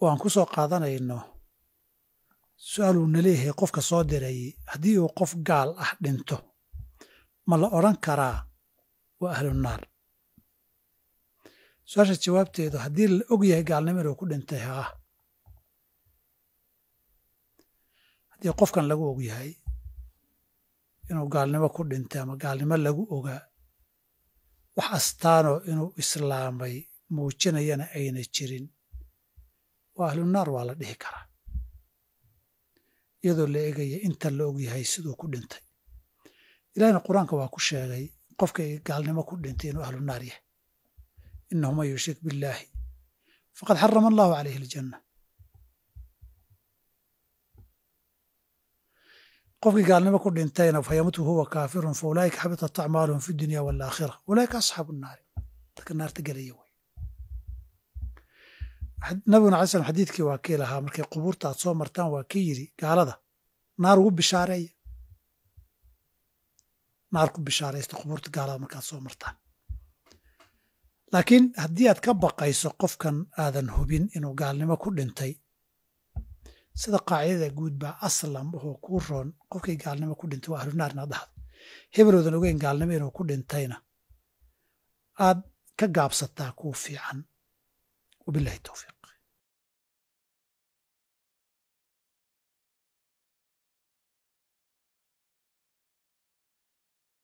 oo aan ku soo qaadanayno su aal uu na naleeyahay qofka soo diray haddii uu qof gaal ah dhinto ma la odhan karaa waa ahlunaar su-aasha jawaabteedu haddii la og yahay gaalnimo inuu ku dhintay haa haddii qofkan lagu og yahay inuu gaalnimo ku dhintay ama gaalnimo lagu ogaa wax astaanoo inuu islaamay muujinayana ayna jirin waa ahlunaar waa la dhihi karaa iyadoo la egaya inta la ogyahay siduu ku dhintay ilahna qur-aanka waa ku sheegay qofkay gaalnimo ku dhintay inuu ahlu naar yahay inahu man yushrik billaahi faqad xarama allahu calayhi aljanna qofkii gaalnimo ku dhintayna fayamtu huwa kaafirun fa ulaa'ika xabitat acmaaluhum fi dunya walaakhira ulaa'ika asxaabu naari dadka naarta gelaya nabiguna alai slam xadiidkii waa kii lahaa markay qubuurta aad soo martaan waa kii yidhi gaalada naar ugu bishaareeya naar ku bishaaraysta qubuurta gaalada markaad soo martaan laakiin haddii aad ka baqayso qofkan aadan hubin inuu gaalnimo ku dhintay sida qaacidada guud baa aslam wuxuu kuu roon qofkii gaalnimo ku dhintay waa ahlunaar inaad dhahdo hebeloodan ogeyn gaalnimo inuu ku dhintayna aad ka gaabsataa kuu fiican وبالله التوفيق